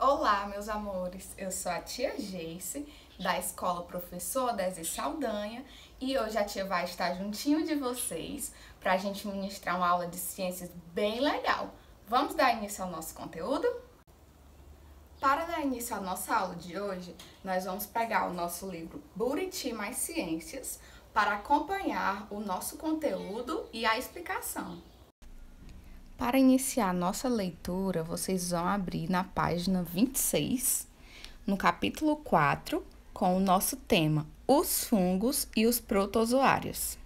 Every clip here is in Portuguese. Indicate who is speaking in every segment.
Speaker 1: Olá, meus amores! Eu sou a tia Jace, da Escola Professor Desi Saldanha, e hoje a tia vai estar juntinho de vocês para a gente ministrar uma aula de ciências bem legal. Vamos dar início ao nosso conteúdo? Para dar início à nossa aula de hoje, nós vamos pegar o nosso livro Buriti mais Ciências para acompanhar o nosso conteúdo e a explicação. Para iniciar nossa leitura, vocês vão abrir na página 26, no capítulo 4, com o nosso tema: os fungos e os protozoários.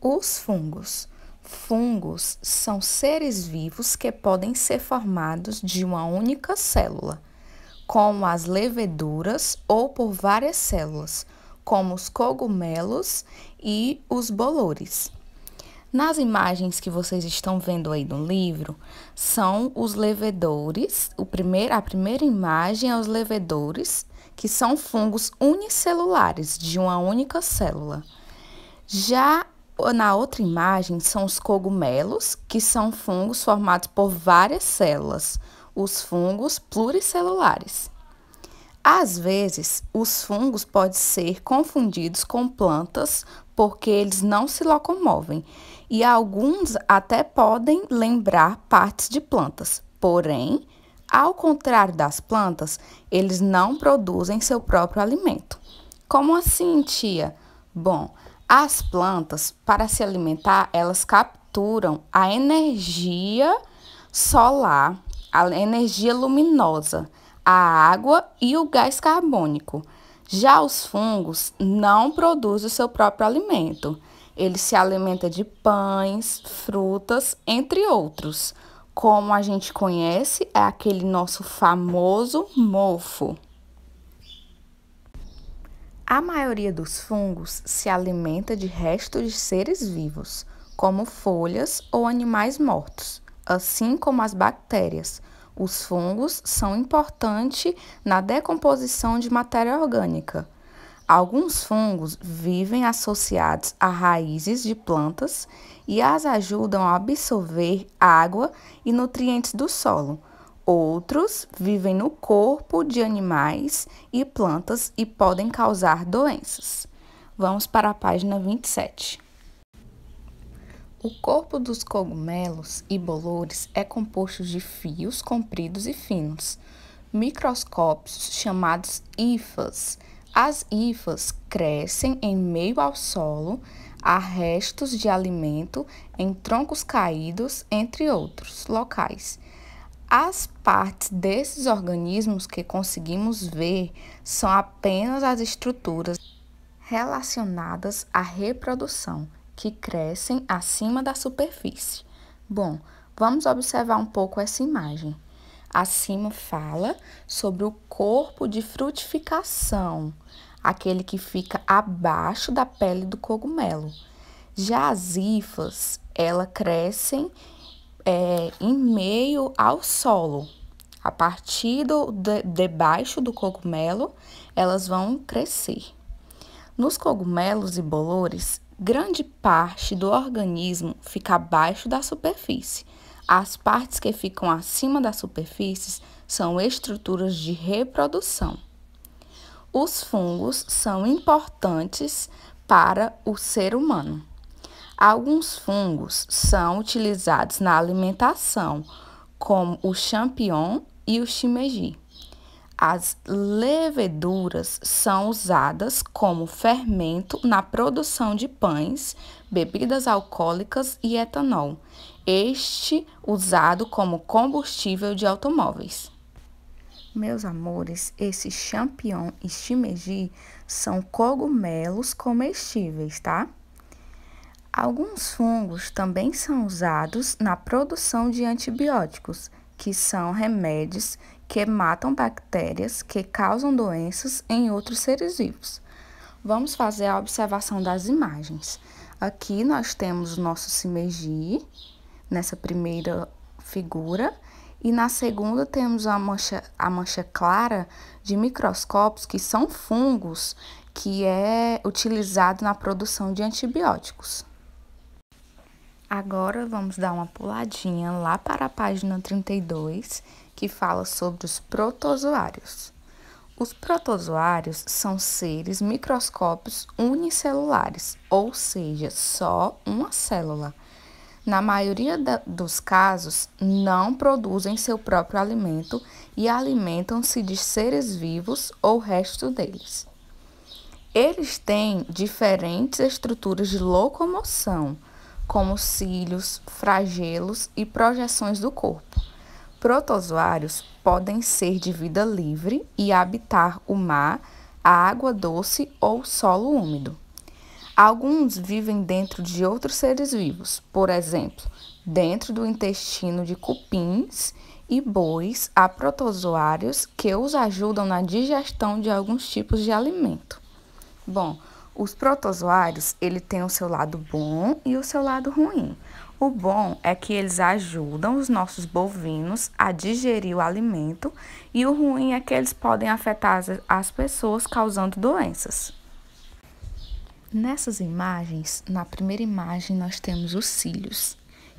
Speaker 1: Os fungos. Fungos são seres vivos que podem ser formados de uma única célula, como as leveduras ou por várias células, como os cogumelos e os bolores. Nas imagens que vocês estão vendo aí no livro, são os levedores. O primeiro, a primeira imagem é os levedores, que são fungos unicelulares, de uma única célula. Já na outra imagem são os cogumelos, que são fungos formados por várias células, os fungos pluricelulares. Às vezes, os fungos podem ser confundidos com plantas porque eles não se locomovem e alguns até podem lembrar partes de plantas. Porém, ao contrário das plantas, eles não produzem seu próprio alimento. Como assim, tia? Bom, as plantas, para se alimentar, elas capturam a energia solar, a energia luminosa, a água e o gás carbônico. Já os fungos não produzem o seu próprio alimento. Ele se alimenta de pães, frutas, entre outros. Como a gente conhece, é aquele nosso famoso mofo. A maioria dos fungos se alimenta de restos de seres vivos, como folhas ou animais mortos, assim como as bactérias. Os fungos são importantes na decomposição de matéria orgânica Alguns fungos vivem associados a raízes de plantas e as ajudam a absorver água e nutrientes do solo. Outros vivem no corpo de animais e plantas e podem causar doenças. Vamos para a página 27. O corpo dos cogumelos e bolores é composto de fios compridos e finos, microscópios chamados hifas as hifas crescem em meio ao solo, a restos de alimento em troncos caídos, entre outros locais. As partes desses organismos que conseguimos ver são apenas as estruturas relacionadas à reprodução, que crescem acima da superfície. Bom, vamos observar um pouco essa imagem acima fala sobre o corpo de frutificação, aquele que fica abaixo da pele do cogumelo. Já as hifas, elas crescem é, em meio ao solo. A partir do de, debaixo do cogumelo, elas vão crescer. Nos cogumelos e bolores, grande parte do organismo fica abaixo da superfície, as partes que ficam acima das superfícies são estruturas de reprodução. Os fungos são importantes para o ser humano. Alguns fungos são utilizados na alimentação, como o champignon e o shimeji. As leveduras são usadas como fermento na produção de pães, bebidas alcoólicas e etanol, este usado como combustível de automóveis. Meus amores, esse champignon e shimeji são cogumelos comestíveis, tá? Alguns fungos também são usados na produção de antibióticos, que são remédios que matam bactérias que causam doenças em outros seres vivos. Vamos fazer a observação das imagens. Aqui nós temos nosso shimeji, nessa primeira figura. E na segunda temos a mancha, a mancha clara de microscópios, que são fungos, que é utilizado na produção de antibióticos. Agora vamos dar uma puladinha lá para a página 32, que fala sobre os protozoários. Os protozoários são seres microscópios unicelulares, ou seja, só uma célula na maioria da, dos casos, não produzem seu próprio alimento e alimentam-se de seres vivos ou resto deles. Eles têm diferentes estruturas de locomoção, como cílios, flagelos e projeções do corpo. Protozoários podem ser de vida livre e habitar o mar, a água doce ou solo úmido. Alguns vivem dentro de outros seres vivos, por exemplo, dentro do intestino de cupins e bois há protozoários que os ajudam na digestão de alguns tipos de alimento. Bom, os protozoários, ele tem o seu lado bom e o seu lado ruim. O bom é que eles ajudam os nossos bovinos a digerir o alimento e o ruim é que eles podem afetar as pessoas causando doenças. Nessas imagens, na primeira imagem nós temos os cílios,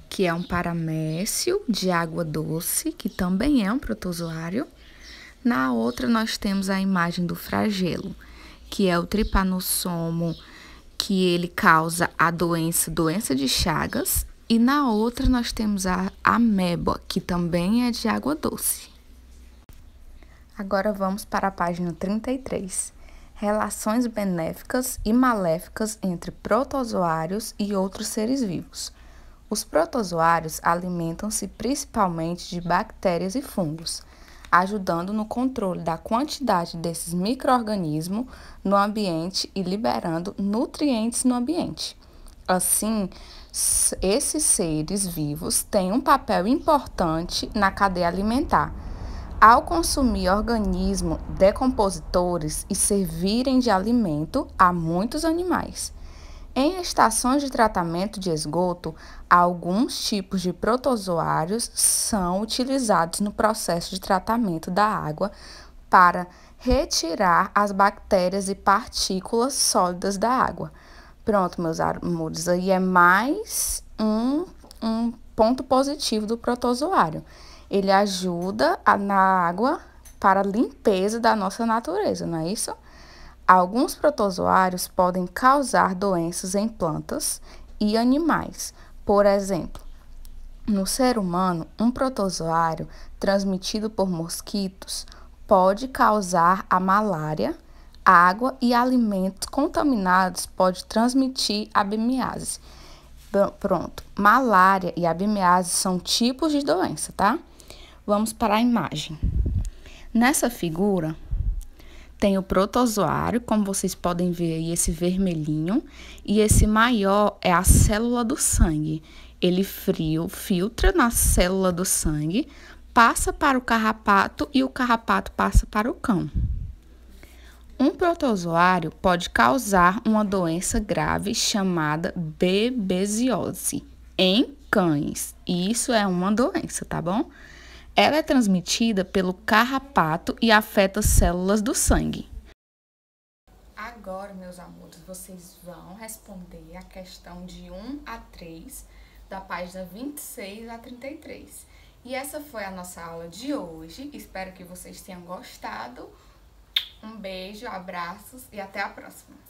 Speaker 1: que é um paramécio de água doce, que também é um protozoário. Na outra nós temos a imagem do flagelo, que é o tripanossomo, que ele causa a doença, doença de Chagas, e na outra nós temos a ameba, que também é de água doce. Agora vamos para a página 33 relações benéficas e maléficas entre protozoários e outros seres vivos. Os protozoários alimentam-se principalmente de bactérias e fungos, ajudando no controle da quantidade desses microorganismos no ambiente e liberando nutrientes no ambiente. Assim, esses seres vivos têm um papel importante na cadeia alimentar ao consumir organismos decompositores e servirem de alimento a muitos animais. Em estações de tratamento de esgoto, alguns tipos de protozoários são utilizados no processo de tratamento da água para retirar as bactérias e partículas sólidas da água. Pronto, meus amores, aí é mais um, um ponto positivo do protozoário ele ajuda a, na água para a limpeza da nossa natureza, não é isso? Alguns protozoários podem causar doenças em plantas e animais. Por exemplo, no ser humano, um protozoário transmitido por mosquitos pode causar a malária, água e alimentos contaminados pode transmitir a bimiasis. Pronto, malária e abimiase são tipos de doença, tá? Vamos para a imagem. Nessa figura, tem o protozoário, como vocês podem ver aí, esse vermelhinho, e esse maior é a célula do sangue. Ele frio, filtra na célula do sangue, passa para o carrapato e o carrapato passa para o cão. Um protozoário pode causar uma doença grave chamada bebesiose em cães. E isso é uma doença, tá bom? Ela é transmitida pelo carrapato e afeta células do sangue. Agora, meus amores, vocês vão responder a questão de 1 a 3, da página 26 a 33. E essa foi a nossa aula de hoje. Espero que vocês tenham gostado. Um beijo, abraços e até a próxima!